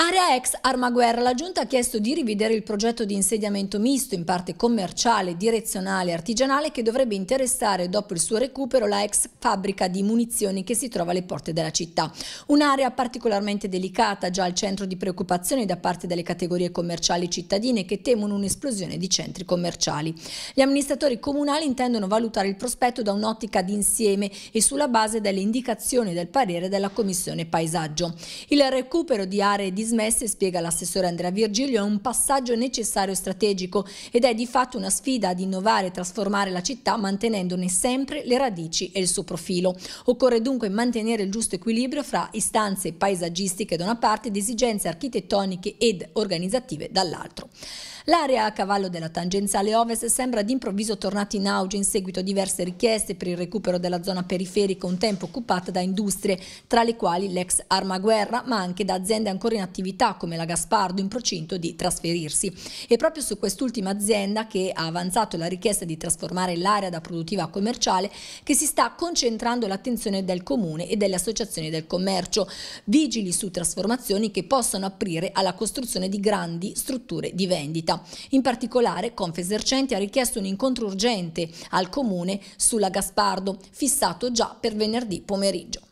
Area ex Armaguerra, la Giunta ha chiesto di rivedere il progetto di insediamento misto, in parte commerciale, direzionale e artigianale, che dovrebbe interessare dopo il suo recupero la ex fabbrica di munizioni che si trova alle porte della città. Un'area particolarmente delicata, già al centro di preoccupazioni da parte delle categorie commerciali cittadine che temono un'esplosione di centri commerciali. Gli amministratori comunali intendono valutare il prospetto da un'ottica d'insieme e sulla base delle indicazioni del parere della Commissione Paesaggio. Il recupero di aree disagiate dismesse, spiega l'assessore Andrea Virgilio, è un passaggio necessario e strategico ed è di fatto una sfida ad innovare e trasformare la città mantenendone sempre le radici e il suo profilo. Occorre dunque mantenere il giusto equilibrio fra istanze paesaggistiche da una parte ed esigenze architettoniche ed organizzative dall'altro. L'area a cavallo della tangenziale ovest sembra d'improvviso tornata in auge in seguito a diverse richieste per il recupero della zona periferica un tempo occupata da industrie, tra le quali l'ex Armaguerra, ma anche da aziende ancora in attività attività come la Gaspardo in procinto di trasferirsi. È proprio su quest'ultima azienda che ha avanzato la richiesta di trasformare l'area da produttiva a commerciale che si sta concentrando l'attenzione del Comune e delle associazioni del commercio, vigili su trasformazioni che possano aprire alla costruzione di grandi strutture di vendita. In particolare Confesercenti ha richiesto un incontro urgente al Comune sulla Gaspardo, fissato già per venerdì pomeriggio.